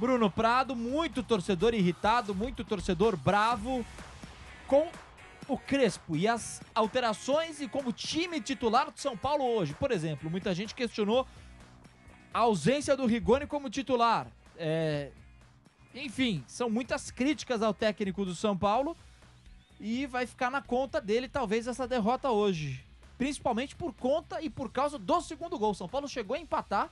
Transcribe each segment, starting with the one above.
Bruno Prado, muito torcedor irritado, muito torcedor bravo com o Crespo e as alterações e como time titular do São Paulo hoje. Por exemplo, muita gente questionou a ausência do Rigoni como titular. É... Enfim, são muitas críticas ao técnico do São Paulo e vai ficar na conta dele talvez essa derrota hoje. Principalmente por conta e por causa do segundo gol. São Paulo chegou a empatar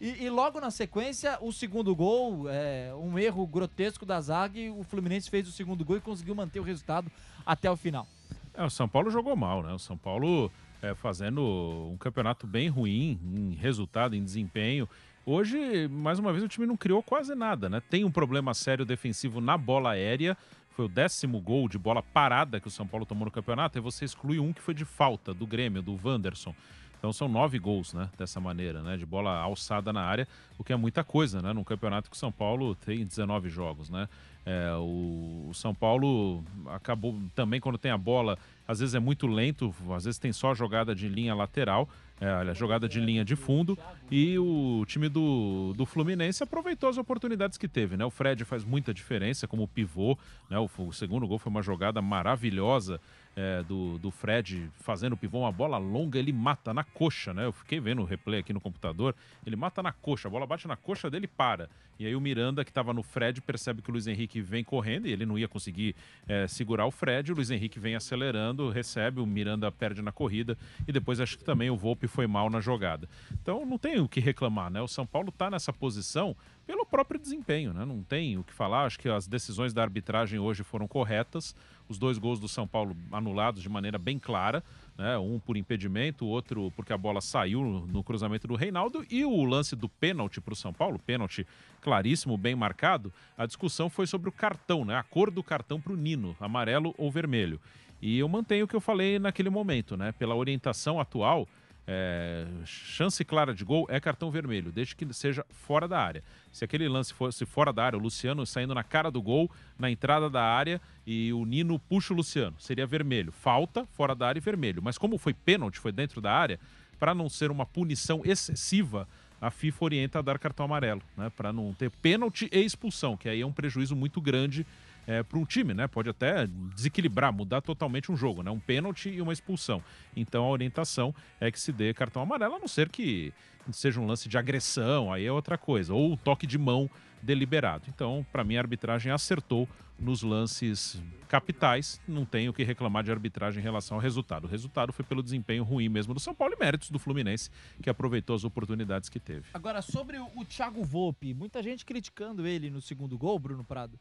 e, e, logo na sequência, o segundo gol, é, um erro grotesco da zaga e o Fluminense fez o segundo gol e conseguiu manter o resultado até o final. É, o São Paulo jogou mal, né? O São Paulo é, fazendo um campeonato bem ruim em resultado, em desempenho. Hoje, mais uma vez, o time não criou quase nada, né? Tem um problema sério defensivo na bola aérea. Foi o décimo gol de bola parada que o São Paulo tomou no campeonato. E você exclui um que foi de falta do Grêmio, do Wanderson. Então são nove gols, né? Dessa maneira, né? De bola alçada na área, o que é muita coisa, né? Num campeonato que o São Paulo tem 19 jogos, né? É, o, o, São Paulo acabou também quando tem a bola, às vezes é muito lento, às vezes tem só jogada de linha lateral, é, jogada de linha de fundo, e o time do, do Fluminense aproveitou as oportunidades que teve. Né? O Fred faz muita diferença como pivô, né? o, o segundo gol foi uma jogada maravilhosa. É, do, do Fred fazendo o pivô, uma bola longa, ele mata na coxa, né? Eu fiquei vendo o replay aqui no computador, ele mata na coxa, a bola bate na coxa dele para. E aí o Miranda, que estava no Fred, percebe que o Luiz Henrique Henrique vem correndo e ele não ia conseguir é, segurar o Fred. O Luiz Henrique vem acelerando, recebe, o Miranda perde na corrida e depois acho que também o Volpe foi mal na jogada. Então não tem o que reclamar, né? O São Paulo está nessa posição pelo próprio desempenho, né? Não tem o que falar. Acho que as decisões da arbitragem hoje foram corretas. Os dois gols do São Paulo anulados de maneira bem clara. Né, um por impedimento, outro porque a bola saiu no cruzamento do Reinaldo e o lance do pênalti para o São Paulo, pênalti claríssimo, bem marcado. A discussão foi sobre o cartão, né, a cor do cartão para o Nino, amarelo ou vermelho. E eu mantenho o que eu falei naquele momento, né? Pela orientação atual, é, chance clara de gol é cartão vermelho, desde que seja fora da área. Se aquele lance fosse fora da área, o Luciano saindo na cara do gol, na entrada da área, e o Nino puxa o Luciano, seria vermelho. Falta, fora da área e vermelho. Mas como foi pênalti, foi dentro da área, para não ser uma punição excessiva, a FIFA orienta a dar cartão amarelo, né? Para não ter pênalti e expulsão, que aí é um prejuízo muito grande é, para um time, né? Pode até desequilibrar, mudar totalmente um jogo, né? Um pênalti e uma expulsão. Então a orientação é que se dê cartão amarelo, a não ser que seja um lance de agressão, aí é outra coisa, ou um toque de mão deliberado. Então, para mim, a arbitragem acertou nos lances capitais. Não tenho o que reclamar de arbitragem em relação ao resultado. O resultado foi pelo desempenho ruim mesmo do São Paulo e méritos do Fluminense, que aproveitou as oportunidades que teve. Agora, sobre o Thiago Volpe, muita gente criticando ele no segundo gol, Bruno Prado.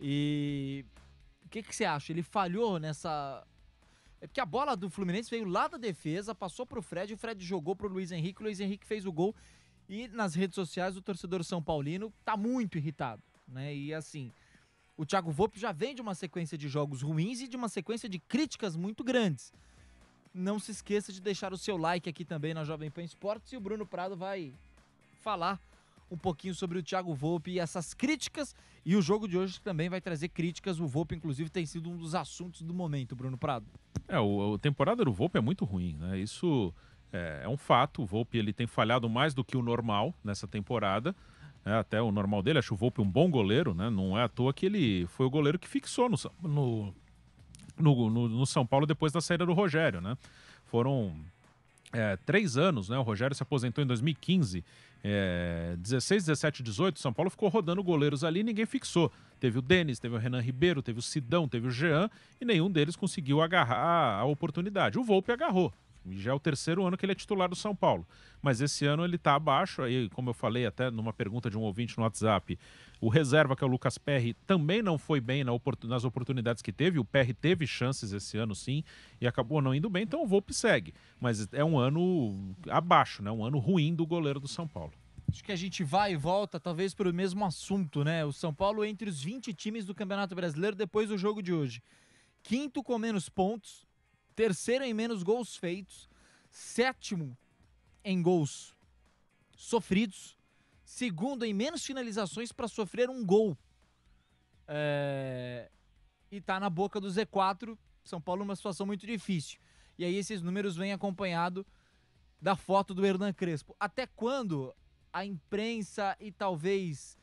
E o que, que você acha? Ele falhou nessa. É porque a bola do Fluminense veio lá da defesa, passou pro Fred, o Fred jogou pro Luiz Henrique, o Luiz Henrique fez o gol. E nas redes sociais, o torcedor São Paulino tá muito irritado, né? E assim, o Thiago Volpe já vem de uma sequência de jogos ruins e de uma sequência de críticas muito grandes. Não se esqueça de deixar o seu like aqui também na Jovem Pan Esportes e o Bruno Prado vai falar um pouquinho sobre o Thiago Volpe e essas críticas. E o jogo de hoje também vai trazer críticas. O Volpe, inclusive, tem sido um dos assuntos do momento, Bruno Prado. É, o, a temporada do Volpe é muito ruim, né? Isso é, é um fato. O Volpe ele tem falhado mais do que o normal nessa temporada. É, até o normal dele, acho o Volpe um bom goleiro, né? Não é à toa que ele foi o goleiro que fixou no, no, no, no São Paulo depois da saída do Rogério, né? Foram é, três anos, né? O Rogério se aposentou em 2015. É, 16, 17, 18, São Paulo ficou rodando goleiros ali ninguém fixou. Teve o Denis, teve o Renan Ribeiro, teve o Sidão, teve o Jean e nenhum deles conseguiu agarrar a oportunidade. O Volpe agarrou, e já é o terceiro ano que ele é titular do São Paulo. Mas esse ano ele está abaixo. Aí, como eu falei até numa pergunta de um ouvinte no WhatsApp, o reserva, que é o Lucas Perry, também não foi bem na oportun... nas oportunidades que teve. O Perry teve chances esse ano, sim, e acabou não indo bem, então o Volpe segue. Mas é um ano abaixo, né? Um ano ruim do goleiro do São Paulo. Acho que a gente vai e volta, talvez pelo mesmo assunto, né? O São Paulo entre os 20 times do Campeonato Brasileiro depois do jogo de hoje. Quinto com menos pontos, terceiro em menos gols feitos, sétimo em gols sofridos, segundo em menos finalizações para sofrer um gol. É... E tá na boca do Z4. São Paulo numa situação muito difícil. E aí esses números vêm acompanhado da foto do Hernan Crespo. Até quando a imprensa e talvez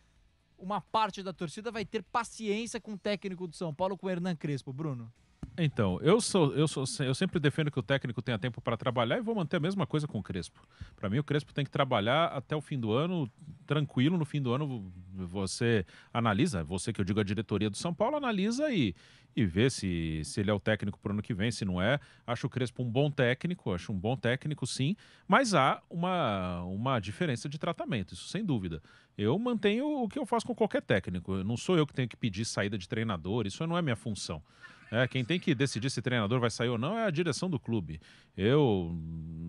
uma parte da torcida vai ter paciência com o técnico do São Paulo, com o Hernan Crespo, Bruno? Então, eu sou, eu sou, eu sempre defendo que o técnico tenha tempo para trabalhar e vou manter a mesma coisa com o Crespo. Para mim, o Crespo tem que trabalhar até o fim do ano, tranquilo. No fim do ano, você analisa, você que eu digo a diretoria do São Paulo, analisa e, e vê se, se ele é o técnico para o ano que vem, se não é. Acho o Crespo um bom técnico, acho um bom técnico sim, mas há uma, uma diferença de tratamento, isso sem dúvida. Eu mantenho o que eu faço com qualquer técnico. Não sou eu que tenho que pedir saída de treinador, isso não é minha função. É, quem tem que decidir se treinador vai sair ou não é a direção do clube. Eu,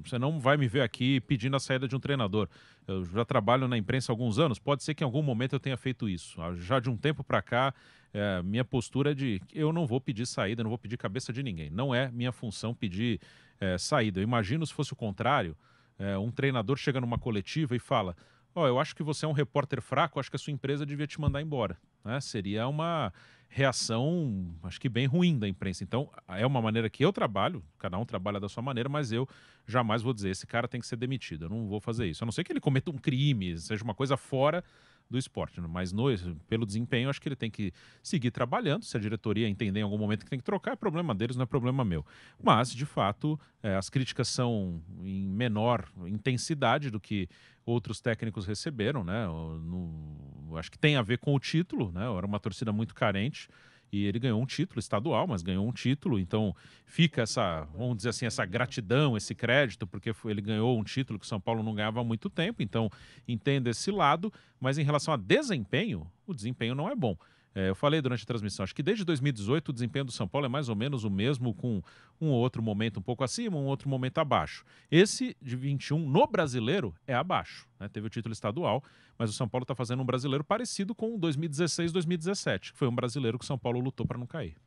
você não vai me ver aqui pedindo a saída de um treinador. Eu já trabalho na imprensa há alguns anos, pode ser que em algum momento eu tenha feito isso. Ah, já de um tempo para cá, é, minha postura é de eu não vou pedir saída, não vou pedir cabeça de ninguém. Não é minha função pedir é, saída. Eu imagino se fosse o contrário, é, um treinador chega numa coletiva e fala: Ó, oh, eu acho que você é um repórter fraco, acho que a sua empresa devia te mandar embora. Né? Seria uma reação, acho que bem ruim da imprensa. Então, é uma maneira que eu trabalho, cada um trabalha da sua maneira, mas eu jamais vou dizer esse cara tem que ser demitido. Eu não vou fazer isso. A não ser que ele cometa um crime, seja uma coisa fora do esporte, né? mas no, pelo desempenho acho que ele tem que seguir trabalhando. Se a diretoria entender em algum momento que tem que trocar, é problema deles, não é problema meu. Mas, de fato, é, as críticas são em menor intensidade do que outros técnicos receberam, né? No, acho que tem a ver com o título, né? Era uma torcida muito carente e ele ganhou um título estadual, mas ganhou um título, então fica essa, vamos dizer assim, essa gratidão, esse crédito, porque ele ganhou um título que o São Paulo não ganhava há muito tempo, então entenda esse lado, mas em relação a desempenho, o desempenho não é bom. É, eu falei durante a transmissão, acho que desde 2018 o desempenho do São Paulo é mais ou menos o mesmo, com um ou outro momento um pouco acima, um outro momento abaixo. Esse de 21 no brasileiro é abaixo. Né? Teve o título estadual, mas o São Paulo está fazendo um brasileiro parecido com o 2016-2017, que foi um brasileiro que o São Paulo lutou para não cair.